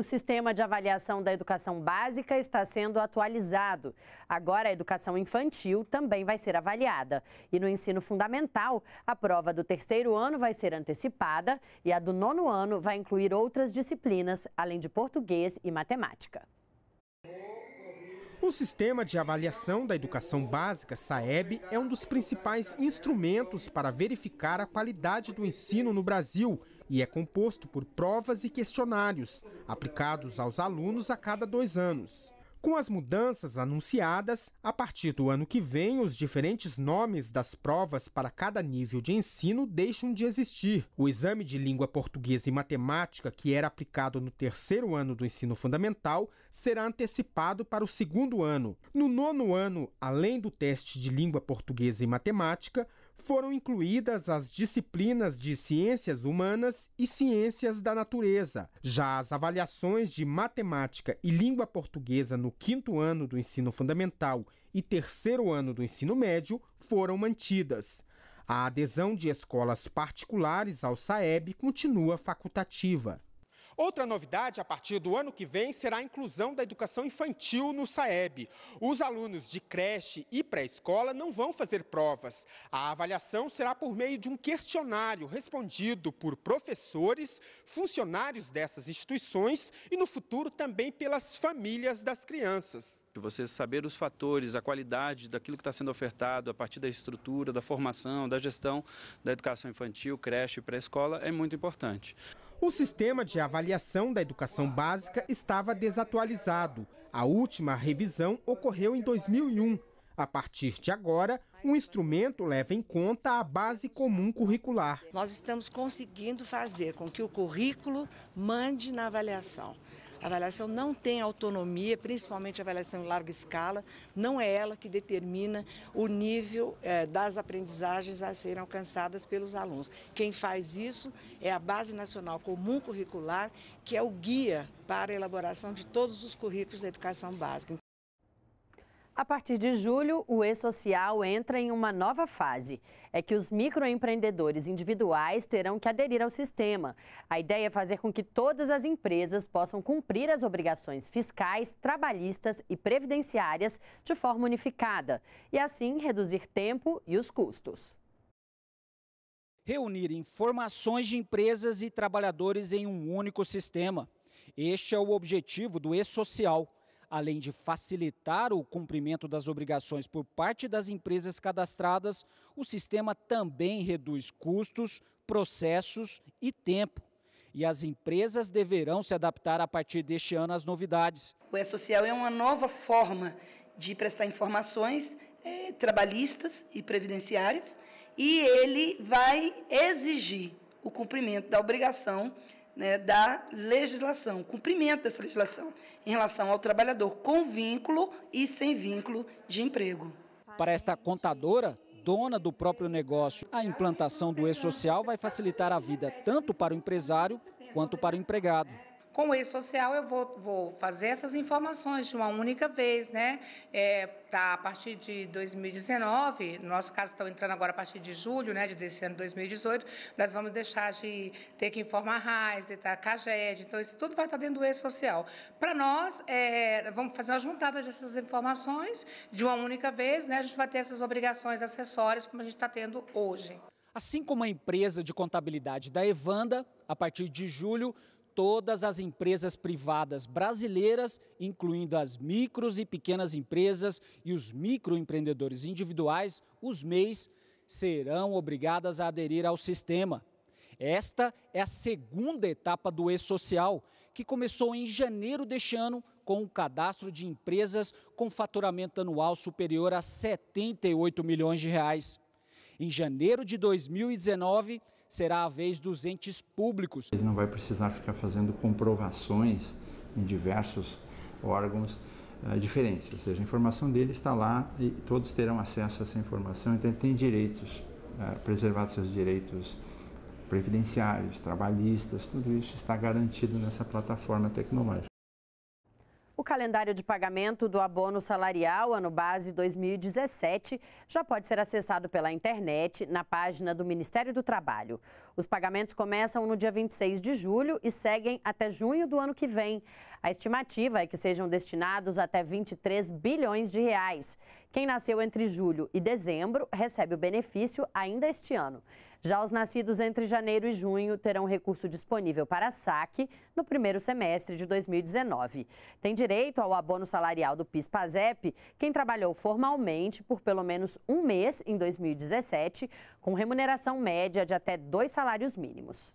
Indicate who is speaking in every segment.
Speaker 1: o sistema de avaliação da educação básica está sendo atualizado. Agora, a educação infantil também vai ser avaliada. E no ensino fundamental, a prova do terceiro ano vai ser antecipada e a do nono ano vai incluir outras disciplinas, além de português e matemática.
Speaker 2: O Sistema de Avaliação da Educação Básica, SAEB, é um dos principais instrumentos para verificar a qualidade do ensino no Brasil e é composto por provas e questionários aplicados aos alunos a cada dois anos. Com as mudanças anunciadas, a partir do ano que vem, os diferentes nomes das provas para cada nível de ensino deixam de existir. O exame de língua portuguesa e matemática, que era aplicado no terceiro ano do ensino fundamental, será antecipado para o segundo ano. No nono ano, além do teste de língua portuguesa e matemática, foram incluídas as disciplinas de ciências humanas e ciências da natureza. Já as avaliações de matemática e língua portuguesa no quinto ano do ensino fundamental e terceiro ano do ensino médio foram mantidas. A adesão de escolas particulares ao SAEB continua facultativa. Outra novidade, a partir do ano que vem, será a inclusão da educação infantil no SAEB. Os alunos de creche e pré-escola não vão fazer provas. A avaliação será por meio de um questionário respondido por professores, funcionários dessas instituições e, no futuro, também pelas famílias das crianças.
Speaker 3: Você saber os fatores, a qualidade daquilo que está sendo ofertado a partir da estrutura, da formação, da gestão da educação infantil, creche e pré-escola
Speaker 2: é muito importante. O sistema de avaliação da educação básica estava desatualizado. A última revisão ocorreu em 2001. A partir de agora, o um instrumento leva em conta a base comum curricular. Nós estamos conseguindo fazer com que o currículo mande na avaliação. A avaliação não
Speaker 3: tem autonomia, principalmente a avaliação em larga escala, não é ela que determina o nível é, das aprendizagens a serem alcançadas pelos alunos. Quem faz isso é a Base Nacional Comum Curricular, que é o guia para a elaboração de todos os currículos da educação básica.
Speaker 1: A partir de julho, o E-Social entra em uma nova fase. É que os microempreendedores individuais terão que aderir ao sistema. A ideia é fazer com que todas as empresas possam cumprir as obrigações fiscais, trabalhistas e previdenciárias de forma unificada e, assim, reduzir tempo e os custos.
Speaker 3: Reunir informações de empresas e trabalhadores em um único sistema. Este é o objetivo do E-Social além de facilitar o cumprimento das obrigações por parte das empresas cadastradas, o sistema também reduz custos, processos e tempo. E as empresas deverão se adaptar a partir deste ano às novidades. O E-Social é uma nova forma de prestar informações é,
Speaker 4: trabalhistas e previdenciárias e ele vai exigir o cumprimento da obrigação né, da legislação, cumprimento dessa legislação em
Speaker 3: relação ao trabalhador com vínculo e sem vínculo de emprego. Para esta contadora, dona do próprio negócio, a implantação do e-social vai facilitar a vida tanto para o empresário quanto para o empregado.
Speaker 4: Com o e-social, eu vou, vou fazer essas informações de uma única vez, né? É, tá, a partir de 2019, no nosso caso, estão entrando agora a partir de julho, né, de desse ano 2018, nós vamos deixar de ter que informar a RAIS, de estar a CAGED, então isso tudo vai estar dentro do e-social. Para nós, é, vamos fazer uma juntada dessas informações de uma única vez, né? A gente vai ter essas obrigações acessórias como a gente está tendo hoje.
Speaker 3: Assim como a empresa de contabilidade da Evanda, a partir de julho, todas as empresas privadas brasileiras, incluindo as micros e pequenas empresas e os microempreendedores individuais, os MEIs, serão obrigadas a aderir ao sistema. Esta é a segunda etapa do E-Social, que começou em janeiro deste ano com o cadastro de empresas com faturamento anual superior a 78 milhões de reais. Em janeiro de 2019, será a vez dos
Speaker 2: entes públicos. Ele não vai precisar ficar fazendo comprovações em diversos órgãos uh, diferentes, ou seja, a informação dele está lá e todos terão acesso a essa informação, então ele tem direitos, uh, preservados seus direitos previdenciários, trabalhistas, tudo isso está garantido nessa plataforma tecnológica.
Speaker 1: O calendário de pagamento do abono salarial ano base 2017 já pode ser acessado pela internet na página do Ministério do Trabalho. Os pagamentos começam no dia 26 de julho e seguem até junho do ano que vem. A estimativa é que sejam destinados até 23 bilhões de reais, quem nasceu entre julho e dezembro recebe o benefício ainda este ano. Já os nascidos entre janeiro e junho terão recurso disponível para saque no primeiro semestre de 2019. Tem direito ao abono salarial do PIS-PASEP quem trabalhou formalmente por pelo menos um mês em 2017, com remuneração média de até dois salários mínimos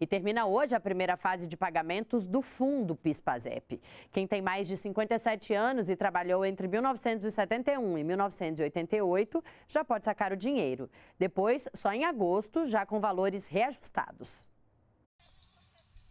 Speaker 1: e termina hoje a primeira fase de pagamentos do fundo Pispazep. Quem tem mais de 57 anos e trabalhou entre 1971 e 1988 já pode sacar o dinheiro. Depois, só em agosto, já com valores
Speaker 4: reajustados.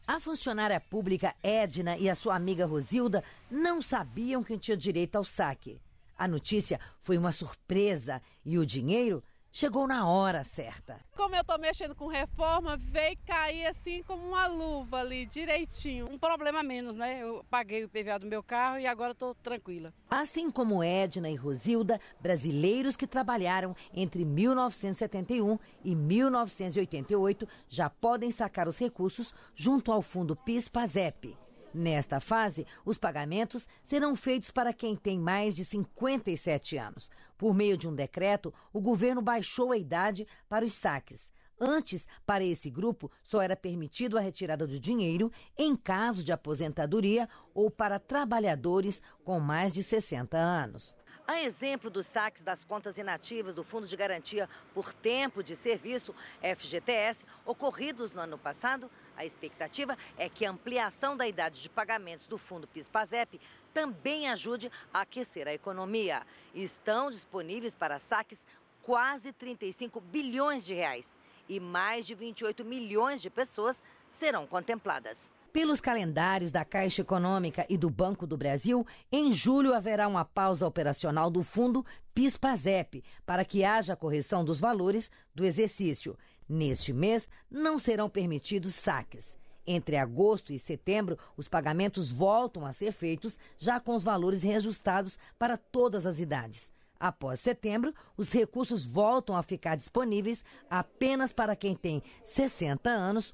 Speaker 4: A funcionária pública Edna e a sua amiga Rosilda não sabiam que tinha direito ao saque. A notícia foi uma surpresa e o dinheiro chegou na hora certa.
Speaker 1: Como eu estou mexendo com reforma, veio cair assim como uma luva ali, direitinho. Um problema menos, né? Eu
Speaker 4: paguei o PVA do meu carro e agora estou tranquila. Assim como Edna e Rosilda, brasileiros que trabalharam entre 1971 e 1988 já podem sacar os recursos junto ao fundo PIS-PASEP. Nesta fase, os pagamentos serão feitos para quem tem mais de 57 anos. Por meio de um decreto, o governo baixou a idade para os saques. Antes, para esse grupo, só era permitido a retirada do dinheiro em caso de aposentadoria ou para trabalhadores com mais de 60 anos. A exemplo dos saques das contas inativas do Fundo de Garantia por Tempo de Serviço, FGTS, ocorridos no ano passado, a expectativa é que a ampliação da idade de pagamentos do Fundo PIS-PASEP também ajude a aquecer a economia. Estão disponíveis para saques quase 35 bilhões de reais e mais de 28 milhões de pessoas serão contempladas. Pelos calendários da Caixa Econômica e do Banco do Brasil, em julho haverá uma pausa operacional do fundo PIS-PASEP para que haja correção dos valores do exercício. Neste mês, não serão permitidos saques. Entre agosto e setembro, os pagamentos voltam a ser feitos já com os valores reajustados para todas as idades. Após setembro, os recursos voltam a ficar disponíveis apenas para quem tem 60 anos